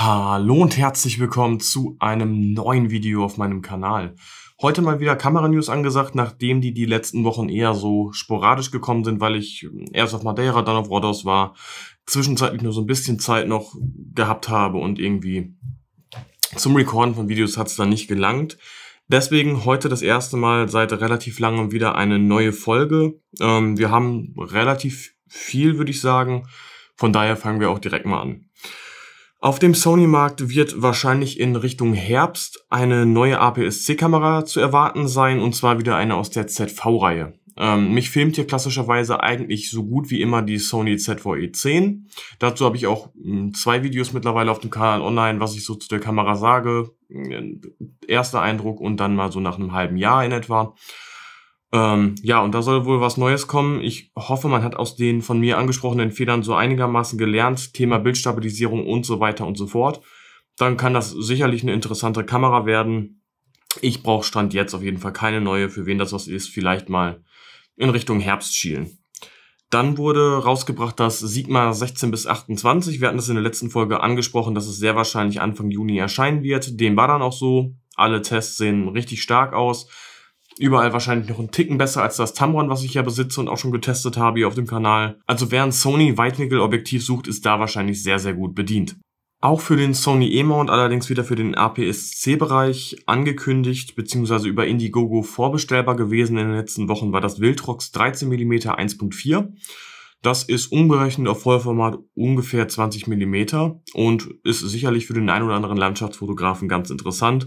Hallo und herzlich willkommen zu einem neuen Video auf meinem Kanal. Heute mal wieder Kameranews angesagt, nachdem die die letzten Wochen eher so sporadisch gekommen sind, weil ich hm, erst auf Madeira, dann auf Rodos war, zwischenzeitlich nur so ein bisschen Zeit noch gehabt habe und irgendwie zum Recorden von Videos hat es dann nicht gelangt. Deswegen heute das erste Mal seit relativ langem wieder eine neue Folge. Ähm, wir haben relativ viel, würde ich sagen. Von daher fangen wir auch direkt mal an. Auf dem Sony-Markt wird wahrscheinlich in Richtung Herbst eine neue APS-C-Kamera zu erwarten sein, und zwar wieder eine aus der ZV-Reihe. Ähm, mich filmt hier klassischerweise eigentlich so gut wie immer die Sony ZV-E10. Dazu habe ich auch mh, hm, zwei Videos mittlerweile auf dem Kanal online, was ich so zu der Kamera sage. Erster Eindruck und dann mal so nach einem halben Jahr in etwa. Ähm, ja, und da soll wohl was Neues kommen. Ich hoffe, man hat aus den von mir angesprochenen Fehlern so einigermaßen gelernt, Thema Bildstabilisierung und so weiter und so fort. Dann kann das sicherlich eine interessante Kamera werden. Ich brauche Stand jetzt auf jeden Fall keine neue, für wen das was ist, vielleicht mal in Richtung Herbst schielen. Dann wurde rausgebracht das Sigma 16 bis 28. Wir hatten das in der letzten Folge angesprochen, dass es sehr wahrscheinlich Anfang Juni erscheinen wird. Dem war dann auch so. Alle Tests sehen richtig stark aus. Überall wahrscheinlich noch einen Ticken besser als das Tamron, was ich ja besitze und auch schon getestet habe hier auf dem Kanal. Also wer ein Sony Objektiv sucht, ist da wahrscheinlich sehr, sehr gut bedient. Auch für den Sony E-Mount allerdings wieder für den APS-C-Bereich angekündigt bzw. über Indiegogo vorbestellbar gewesen in den letzten Wochen war das Wildrox 13mm 1.4. Das ist umgerechnet auf Vollformat ungefähr 20 mm und ist sicherlich für den einen oder anderen Landschaftsfotografen ganz interessant.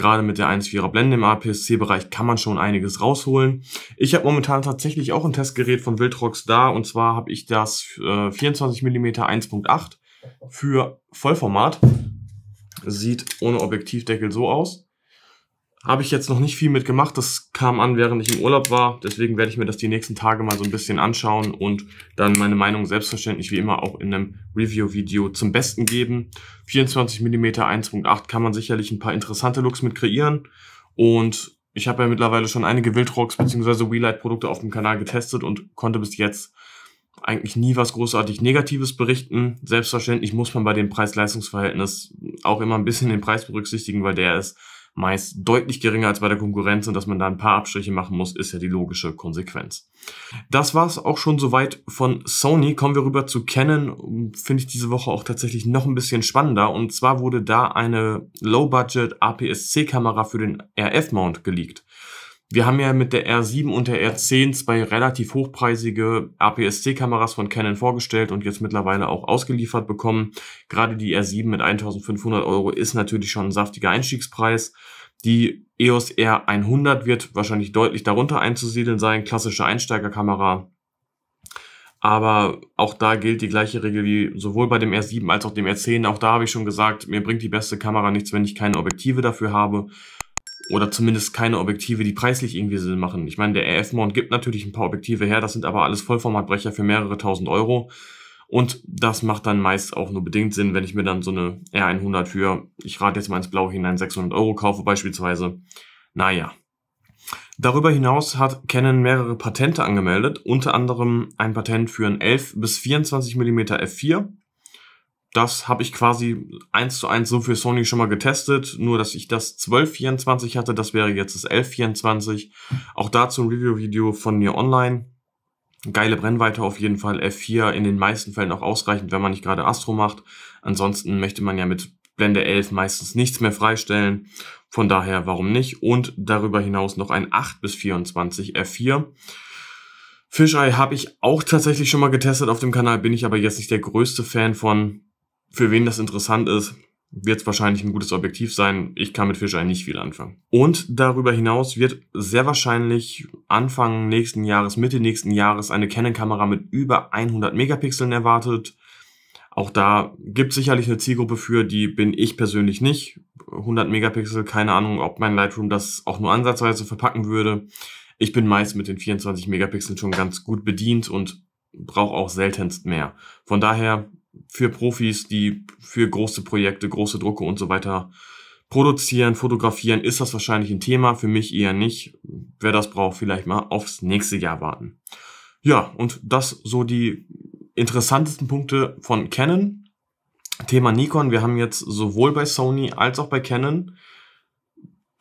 Gerade mit der 1,4er Blende im APS-C-Bereich kann man schon einiges rausholen. Ich habe momentan tatsächlich auch ein Testgerät von Wildrox da und zwar habe ich das äh, 24 mm 1.8 für Vollformat. Sieht ohne Objektivdeckel so aus habe ich jetzt noch nicht viel mitgemacht. Das kam an, während ich im Urlaub war. Deswegen werde ich mir das die nächsten Tage mal so ein bisschen anschauen und dann meine Meinung selbstverständlich wie immer auch in einem Review-Video zum Besten geben. 24 mm 1.8 kann man sicherlich ein paar interessante Looks mit kreieren. Und ich habe ja mittlerweile schon einige Wildrocks bzw. Wheelight-Produkte auf dem Kanal getestet und konnte bis jetzt eigentlich nie was großartig Negatives berichten. Selbstverständlich muss man bei dem Preis-Leistungs-Verhältnis auch immer ein bisschen den Preis berücksichtigen, weil der ist meist deutlich geringer als bei der Konkurrenz und dass man da ein paar Abstriche machen muss, ist ja die logische Konsequenz. Das war's auch schon soweit von Sony. Kommen wir rüber zu Canon. Finde ich diese Woche auch tatsächlich noch ein bisschen spannender. Und zwar wurde da eine Low-Budget APS-C-Kamera für den RF-Mount geleakt. Wir haben ja mit der R7 und der R10 zwei relativ hochpreisige APS-C-Kameras von Canon vorgestellt und jetzt mittlerweile auch ausgeliefert bekommen. Gerade die R7 mit 1500 Euro ist natürlich schon ein saftiger Einstiegspreis. Die EOS R100 wird wahrscheinlich deutlich darunter einzusiedeln sein, klassische Einsteigerkamera. Aber auch da gilt die gleiche Regel wie sowohl bei dem R7 als auch dem R10. Auch da habe ich schon gesagt, mir bringt die beste Kamera nichts, wenn ich keine Objektive dafür habe. Oder zumindest keine Objektive, die preislich irgendwie Sinn machen. Ich meine, der RF-Mount gibt natürlich ein paar Objektive her, das sind aber alles Vollformatbrecher für mehrere tausend Euro. Und das macht dann meist auch nur bedingt Sinn, wenn ich mir dann so eine R100 für, ich rate jetzt mal ins Blaue hinein, 600 Euro kaufe beispielsweise. Naja. Darüber hinaus hat Canon mehrere Patente angemeldet, unter anderem ein Patent für ein 11 bis 24 mm F4 das habe ich quasi eins zu eins so für Sony schon mal getestet, nur dass ich das 1224 hatte, das wäre jetzt das 1124. Auch dazu ein Review-Video von mir online. Geile Brennweite auf jeden Fall, F4 in den meisten Fällen auch ausreichend, wenn man nicht gerade Astro macht. Ansonsten möchte man ja mit Blende 11 meistens nichts mehr freistellen. Von daher, warum nicht? Und darüber hinaus noch ein 8 bis 24 F4. Fisheye habe ich auch tatsächlich schon mal getestet auf dem Kanal, bin ich aber jetzt nicht der größte Fan von für wen das interessant ist, wird es wahrscheinlich ein gutes Objektiv sein. Ich kann mit Fisheye nicht viel anfangen. Und darüber hinaus wird sehr wahrscheinlich Anfang nächsten Jahres, Mitte nächsten Jahres eine Canon-Kamera mit über 100 Megapixeln erwartet. Auch da gibt es sicherlich eine Zielgruppe für, die bin ich persönlich nicht. 100 Megapixel, keine Ahnung, ob mein Lightroom das auch nur ansatzweise verpacken würde. Ich bin meist mit den 24 Megapixeln schon ganz gut bedient und brauche auch seltenst mehr. Von daher für Profis, die für große Projekte, große Drucke und so weiter produzieren, fotografieren, ist das wahrscheinlich ein Thema. Für mich eher nicht. Wer das braucht, vielleicht mal aufs nächste Jahr warten. Ja, und das so die interessantesten Punkte von Canon. Thema Nikon. Wir haben jetzt sowohl bei Sony als auch bei Canon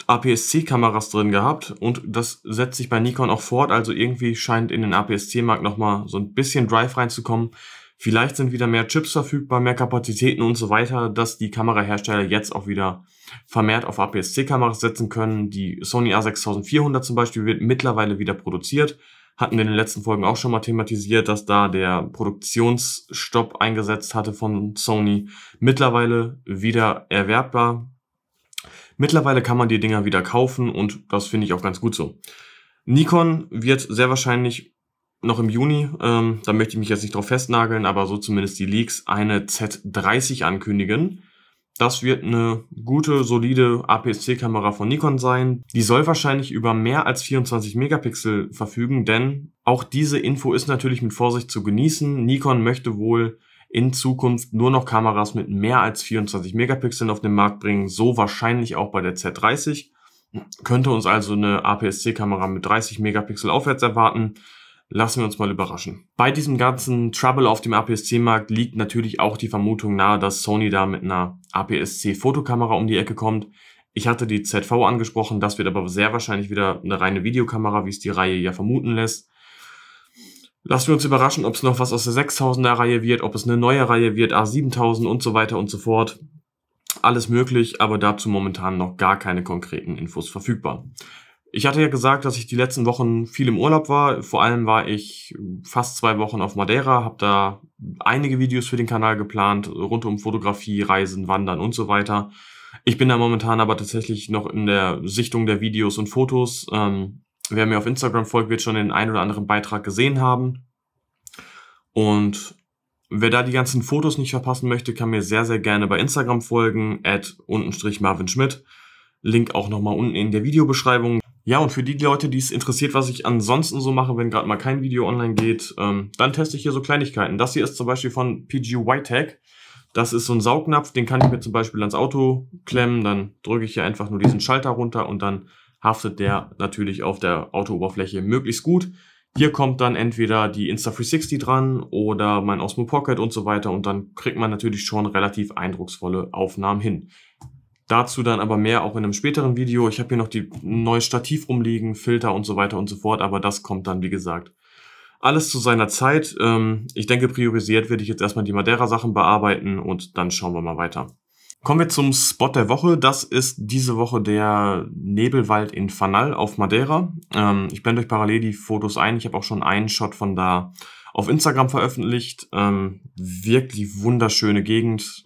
APS-C-Kameras drin gehabt und das setzt sich bei Nikon auch fort. Also irgendwie scheint in den APS-C-Markt nochmal so ein bisschen Drive reinzukommen. Vielleicht sind wieder mehr Chips verfügbar, mehr Kapazitäten und so weiter, dass die Kamerahersteller jetzt auch wieder vermehrt auf APS-C-Kameras setzen können. Die Sony A6400 zum Beispiel wird mittlerweile wieder produziert. Hatten wir in den letzten Folgen auch schon mal thematisiert, dass da der Produktionsstopp eingesetzt hatte von Sony. Mittlerweile wieder erwerbbar. Mittlerweile kann man die Dinger wieder kaufen und das finde ich auch ganz gut so. Nikon wird sehr wahrscheinlich noch im Juni, ähm, da möchte ich mich jetzt nicht drauf festnageln, aber so zumindest die Leaks, eine Z30 ankündigen. Das wird eine gute, solide APS-C-Kamera von Nikon sein. Die soll wahrscheinlich über mehr als 24 Megapixel verfügen, denn auch diese Info ist natürlich mit Vorsicht zu genießen. Nikon möchte wohl in Zukunft nur noch Kameras mit mehr als 24 Megapixeln auf den Markt bringen, so wahrscheinlich auch bei der Z30. Könnte uns also eine APS-C-Kamera mit 30 Megapixel aufwärts erwarten lassen wir uns mal überraschen. Bei diesem ganzen Trouble auf dem APS-C-Markt liegt natürlich auch die Vermutung nahe, dass Sony da mit einer APS-C-Fotokamera um die Ecke kommt. Ich hatte die ZV angesprochen, das wird aber sehr wahrscheinlich wieder eine reine Videokamera, wie es die Reihe ja vermuten lässt. Lassen wir uns überraschen, ob es noch was aus der 6000er Reihe wird, ob es eine neue Reihe wird, A7000 und so weiter und so fort. Alles möglich, aber dazu momentan noch gar keine konkreten Infos verfügbar. Ich hatte ja gesagt, dass ich die letzten Wochen viel im Urlaub war. Vor allem war ich fast zwei Wochen auf Madeira, habe da einige Videos für den Kanal geplant, rund um Fotografie, Reisen, Wandern und so weiter. Ich bin da momentan aber tatsächlich noch in der Sichtung der Videos und Fotos. Ähm, wer mir auf Instagram folgt, wird schon den einen oder anderen Beitrag gesehen haben. Und wer da die ganzen Fotos nicht verpassen möchte, kann mir sehr, sehr gerne bei Instagram folgen, at unten Marvin Schmidt. Link auch nochmal unten in der Videobeschreibung. Ja, und für die Leute, die es interessiert, was ich ansonsten so mache, wenn gerade mal kein Video online geht, ähm, dann teste ich hier so Kleinigkeiten. Das hier ist zum Beispiel von PG Whitehag. Das ist so ein Saugnapf, den kann ich mir zum Beispiel ans Auto klemmen. Dann drücke ich hier einfach nur diesen Schalter runter und dann haftet der natürlich auf der Autooberfläche möglichst gut. Hier kommt dann entweder die Insta360 dran oder mein Osmo Pocket und so weiter und dann kriegt man natürlich schon relativ eindrucksvolle Aufnahmen hin. Dazu dann aber mehr auch in einem späteren Video. Ich habe hier noch die neue Stativ rumliegen, Filter und so weiter und so fort, aber das kommt dann, wie gesagt, alles zu seiner Zeit. Ähm, ich denke, priorisiert werde ich jetzt erstmal die Madeira-Sachen bearbeiten und dann schauen wir mal weiter. Kommen wir zum Spot der Woche. Das ist diese Woche der Nebelwald in Fanal auf Madeira. Ähm, ich blende euch parallel die Fotos ein. Ich habe auch schon einen Shot von da auf Instagram veröffentlicht. Ähm, wirklich wunderschöne Gegend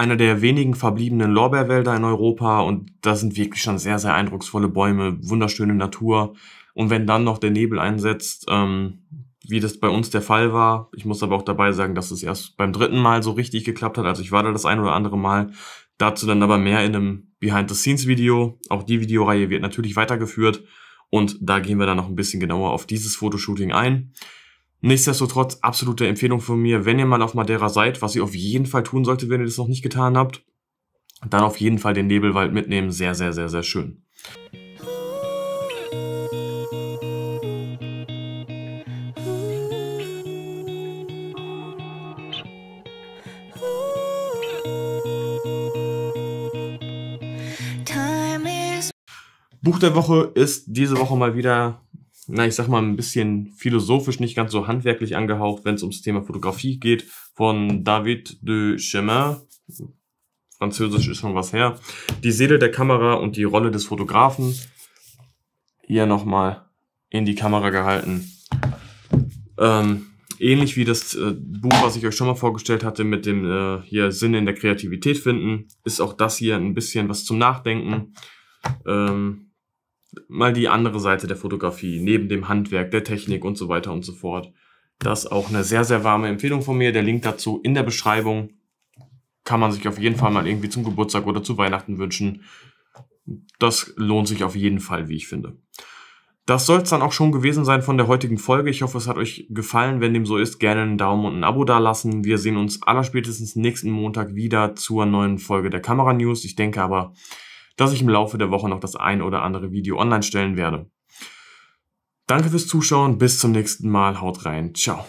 einer der wenigen verbliebenen Lorbeerwälder in Europa und da sind wirklich schon sehr, sehr eindrucksvolle Bäume, wunderschöne Natur. Und wenn dann noch der Nebel einsetzt, ähm, wie das bei uns der Fall war, ich muss aber auch dabei sagen, dass es erst beim dritten Mal so richtig geklappt hat. Also ich war da das ein oder andere Mal. Dazu dann aber mehr in einem Behind-the-Scenes-Video. Auch die Videoreihe wird natürlich weitergeführt. Und da gehen wir dann noch ein bisschen genauer auf dieses Fotoshooting ein. Nichtsdestotrotz absolute Empfehlung von mir, wenn ihr mal auf Madeira seid, was ihr auf jeden Fall tun solltet, wenn ihr das noch nicht getan habt, dann auf jeden Fall den Nebelwald mitnehmen. Sehr, sehr, sehr, sehr schön. Buch der Woche ist diese Woche mal wieder na, ich sag mal, ein bisschen philosophisch, nicht ganz so handwerklich angehaucht, wenn es ums Thema Fotografie geht, von David de Chemin. Französisch ist schon was her. Die Seele der Kamera und die Rolle des Fotografen. Hier nochmal in die Kamera gehalten. Ähm, ähnlich wie das äh, Buch, was ich euch schon mal vorgestellt hatte, mit dem äh, hier Sinn in der Kreativität finden, ist auch das hier ein bisschen was zum Nachdenken. Ähm, mal die andere Seite der Fotografie, neben dem Handwerk, der Technik und so weiter und so fort. Das ist auch eine sehr, sehr warme Empfehlung von mir. Der Link dazu in der Beschreibung kann man sich auf jeden Fall mal irgendwie zum Geburtstag oder zu Weihnachten wünschen. Das lohnt sich auf jeden Fall, wie ich finde. Das soll es dann auch schon gewesen sein von der heutigen Folge. Ich hoffe, es hat euch gefallen. Wenn dem so ist, gerne einen Daumen und ein Abo dalassen. Wir sehen uns allerspätestens nächsten Montag wieder zur neuen Folge der Kamera News. Ich denke aber, dass ich im Laufe der Woche noch das ein oder andere Video online stellen werde. Danke fürs Zuschauen, bis zum nächsten Mal, haut rein, ciao.